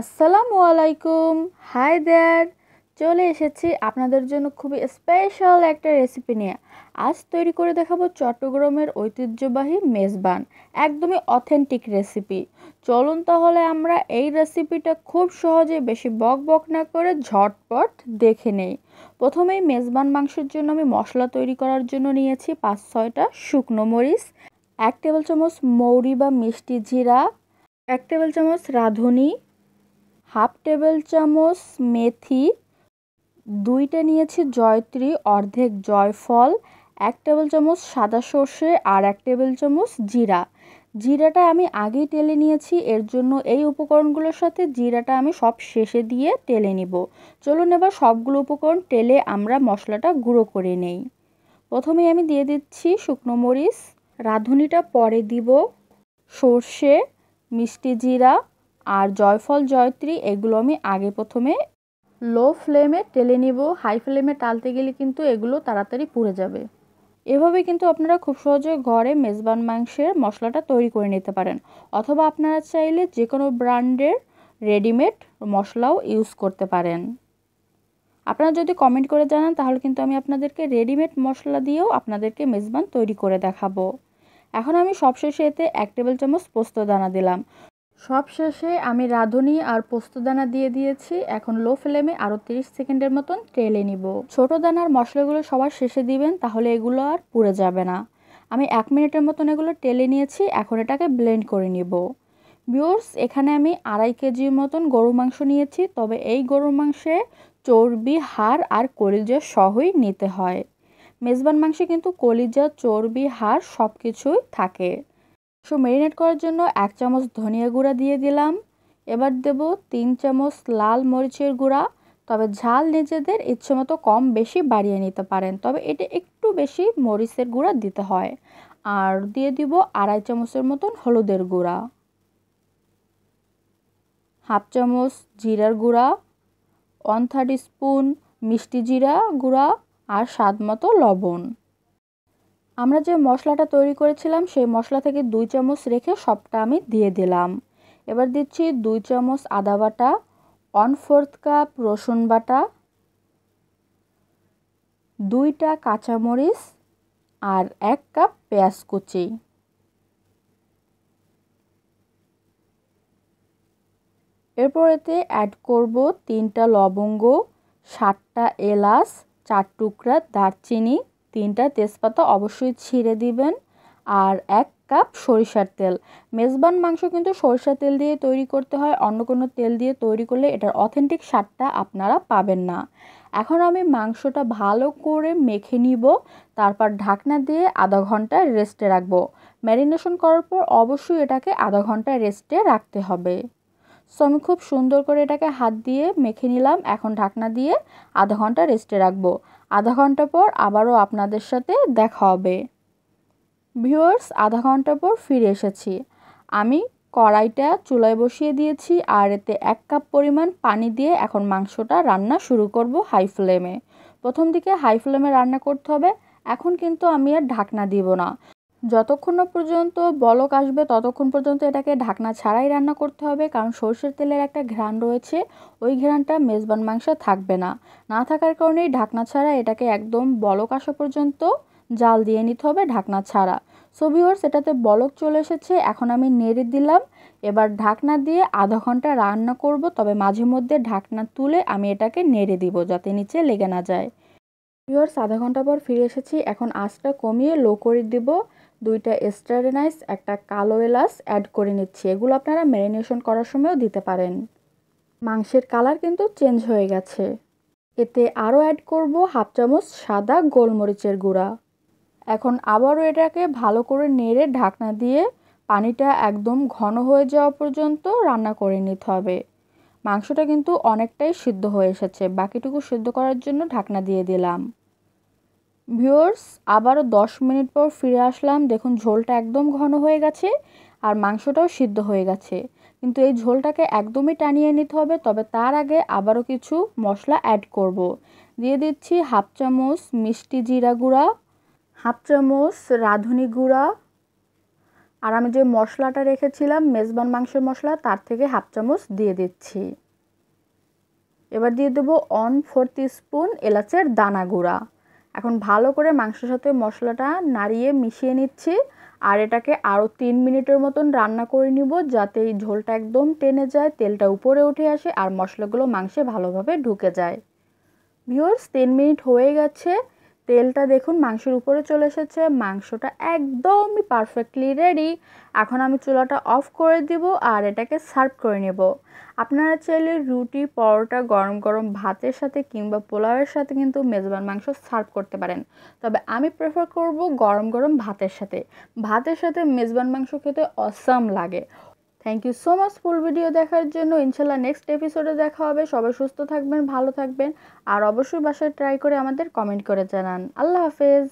আসসালামু আলাইকুম hi there চলে এসেছি আপনাদের জন্য খুবই স্পেশাল একটা রেসিপি নিয়ে আজ তৈরি করে দেখাবো চট্টগ্রামের ঐতিহ্যবাহী মেজবান একদমই অথেন্টিক রেসিপি চলুন তাহলে আমরা এই রেসিপিটা খুব সহজে বেশি বক বক না করে ঝটপট দেখে নেই প্রথমেই মেজবান মাংসের জন্য আমি মশলা তৈরি করার জন্য নিয়েছি পাঁচ ছয়টা শুকনো মরিচ এক টেবিল চামচ মৌরি বা মিষ্টি জিরা এক টেবিল চামচ রাঁধুনি হাফ টেবিল চামচ মেথি দুইটা নিয়েছি জয়ত্রী অর্ধেক জয়ফল এক টেবিল চামচ সাদা সর্ষে আর এক টেবিল চামচ জিরা জিরাটা আমি আগেই টেলে নিয়েছি এর জন্য এই উপকরণগুলোর সাথে জিরাটা আমি সব শেষে দিয়ে টেলে নিব চলুন এবার সবগুলো উপকরণ টেলে আমরা মশলাটা গুঁড়ো করে নেই প্রথমে আমি দিয়ে দিচ্ছি শুকনো মরিচ রাঁধুনিটা পরে দিব সর্ষে মিষ্টি জিরা আর জয়ফল জয়ত্রী এগুলো আমি আগে প্রথমে লো ফ্লেমে টেলে নিব হাই ফ্লেমে টালতে গেলে কিন্তু এগুলো তাড়াতাড়ি পুড়ে যাবে এভাবে কিন্তু আপনারা খুব সহজে ঘরে মেজবান মাংসের মশলাটা তৈরি করে নিতে পারেন অথবা আপনারা চাইলে যে কোনো ব্র্যান্ডের রেডিমেড মশলাও ইউজ করতে পারেন আপনারা যদি কমেন্ট করে জানান তাহলে কিন্তু আমি আপনাদেরকে রেডিমেড মশলা দিয়েও আপনাদেরকে মেজবান তৈরি করে দেখাবো এখন আমি সবশেষে এতে এক টেবিল চামচ পোস্ত দানা দিলাম সব শেষে আমি রাঁধুনি আর পোস্তদানা দিয়ে দিয়েছি এখন লো ফ্লেমে আরও 30 সেকেন্ডের মতন টেলে নিব ছোট দানার মশলাগুলো সবার শেষে দিবেন তাহলে এগুলো আর পুড়ে যাবে না আমি এক মিনিটের মতন এগুলো টেলে নিয়েছি এখন এটাকে ব্লেন্ড করে নিব বিওর্স এখানে আমি আড়াই কেজির মতন গরুর মাংস নিয়েছি তবে এই গরুর মাংসে চর্বি হাড় আর কলিজা সহই নিতে হয় মেজবান মাংসে কিন্তু কলিজা চর্বি হাড় সব কিছুই থাকে সো ম্যারিনেট করার জন্য এক চামচ ধনিয়া গুঁড়া দিয়ে দিলাম এবার দেব তিন চামচ লাল মরিচের গুঁড়া তবে ঝাল নিজেদের ইচ্ছে মতো কম বেশি বাড়িয়ে নিতে পারেন তবে এটা একটু বেশি মরিচের গুঁড়া দিতে হয় আর দিয়ে দিব আড়াই চামচের মতন হলুদের গুঁড়া হাফ চামচ জিরার গুঁড়া ওয়ান থার্ড স্পুন মিষ্টি জিরা গুঁড়া আর স্বাদ মতো লবণ আমরা যে মশলাটা তৈরি করেছিলাম সেই মশলা থেকে দুই চামচ রেখে সবটা আমি দিয়ে দিলাম এবার দিচ্ছি দুই চামচ আদা বাটা ওয়ান ফোর্থ কাপ রসুন বাটা দুইটা কাঁচামরিচ আর এক কাপ পেঁয়াজ কুচি এরপর এতে অ্যাড করব তিনটা লবঙ্গ সাতটা এলাচ চার টুকরা দারচিনি তিনটা তেজপাতা অবশ্যই ছিঁড়ে দিবেন আর এক কাপ সরিষার তেল মেজবান মাংস কিন্তু সরিষার তেল দিয়ে তৈরি করতে হয় অন্য কোনো তেল দিয়ে তৈরি করলে এটার অথেন্টিক স্বাদটা আপনারা পাবেন না এখন আমি মাংসটা ভালো করে মেখে নিব তারপর ঢাকনা দিয়ে আধা ঘন্টা রেস্টে রাখবো ম্যারিনেশন করার পর অবশ্যই এটাকে আধা ঘন্টা রেস্টে রাখতে হবে সো আমি খুব সুন্দর করে এটাকে হাত দিয়ে মেখে নিলাম এখন ঢাকনা দিয়ে আধা ঘন্টা রেস্টে রাখবো আধা ঘন্টা পর আবারও আপনাদের সাথে দেখা হবে ভিউয়ার্স আধা ঘন্টা পর ফিরে এসেছি আমি কড়াইটা চুলায় বসিয়ে দিয়েছি আর এতে এক কাপ পরিমাণ পানি দিয়ে এখন মাংসটা রান্না শুরু করব হাই ফ্লেমে প্রথম দিকে হাই ফ্লেমে রান্না করতে হবে এখন কিন্তু আমি আর ঢাকনা দিব না যতক্ষণ না পর্যন্ত বলক আসবে ততক্ষণ পর্যন্ত এটাকে ঢাকনা ছাড়াই রান্না করতে হবে কারণ সর্ষের তেলের একটা ঘ্রাণ রয়েছে ওই ঘ্রাণটা মেজবান মাংসে থাকবে না না থাকার কারণেই ঢাকনা ছাড়া এটাকে একদম বলক আসা পর্যন্ত জাল দিয়ে নিতে হবে ঢাকনা ছাড়া সো এটাতে বলক চলে এসেছে এখন আমি নেড়ে দিলাম এবার ঢাকনা দিয়ে আধা ঘন্টা রান্না করব তবে মাঝে মধ্যে ঢাকনা তুলে আমি এটাকে নেড়ে দিব যাতে নিচে লেগে না যায় ভিউয়ার্স আধা ঘন্টা পর ফিরে এসেছি এখন আঁচটা কমিয়ে লো করে দিব দুইটা স্টারেনাইস একটা কালো এলাচ অ্যাড করে নিচ্ছি এগুলো আপনারা ম্যারিনেশন করার সময়ও দিতে পারেন মাংসের কালার কিন্তু চেঞ্জ হয়ে গেছে এতে আরও অ্যাড করব হাফ চামচ সাদা গোলমরিচের গুঁড়া এখন আবারও এটাকে ভালো করে নেড়ে ঢাকনা দিয়ে পানিটা একদম ঘন হয়ে যাওয়া পর্যন্ত রান্না করে নিতে হবে মাংসটা কিন্তু অনেকটাই সিদ্ধ হয়ে এসেছে বাকিটুকু সিদ্ধ করার জন্য ঢাকনা দিয়ে দিলাম ভিউয়ার্স আবারও 10 মিনিট পর ফিরে আসলাম দেখুন ঝোলটা একদম ঘন হয়ে গেছে আর মাংসটাও সিদ্ধ হয়ে গেছে কিন্তু এই ঝোলটাকে একদমই টানিয়ে নিতে হবে তবে তার আগে আবারও কিছু মশলা অ্যাড করব। দিয়ে দিচ্ছি হাফ চামচ মিষ্টি জিরা গুঁড়া হাফ চামচ রাঁধুনি গুঁড়া আর আমি যে মশলাটা রেখেছিলাম মেজবান মাংসের মশলা তার থেকে হাফ চামচ দিয়ে দিচ্ছি এবার দিয়ে দেবো অন ফোর স্পুন এলাচের দানা গুঁড়া এখন ভালো করে মাংসের সাথে মশলাটা নাড়িয়ে মিশিয়ে নিচ্ছি আর এটাকে আরও তিন মিনিটের মতন রান্না করে নিব যাতে এই ঝোলটা একদম টেনে যায় তেলটা উপরে উঠে আসে আর মশলাগুলো মাংসে ভালোভাবে ঢুকে যায় ভিওর্স তিন মিনিট হয়ে গেছে তেলটা দেখুন মাংসের উপরে চলে এসেছে মাংসটা একদমই পারফেক্টলি রেডি এখন আমি চুলাটা অফ করে দিব আর এটাকে সার্ভ করে নেব আপনারা চাইলে রুটি পরোটা গরম গরম ভাতের সাথে কিংবা পোলাওয়ের সাথে কিন্তু মেজবান মাংস সার্ভ করতে পারেন তবে আমি প্রেফার করব গরম গরম ভাতের সাথে ভাতের সাথে মেজবান মাংস খেতে অসাম লাগে thank you so much full video দেখার জন্য ইনশাল্লাহ নেক্সট এপিসোডে দেখা হবে সবাই সুস্থ থাকবেন ভালো থাকবেন আর অবশ্যই বাসায় ট্রাই করে আমাদের কমেন্ট করে জানান আল্লাহ হাফেজ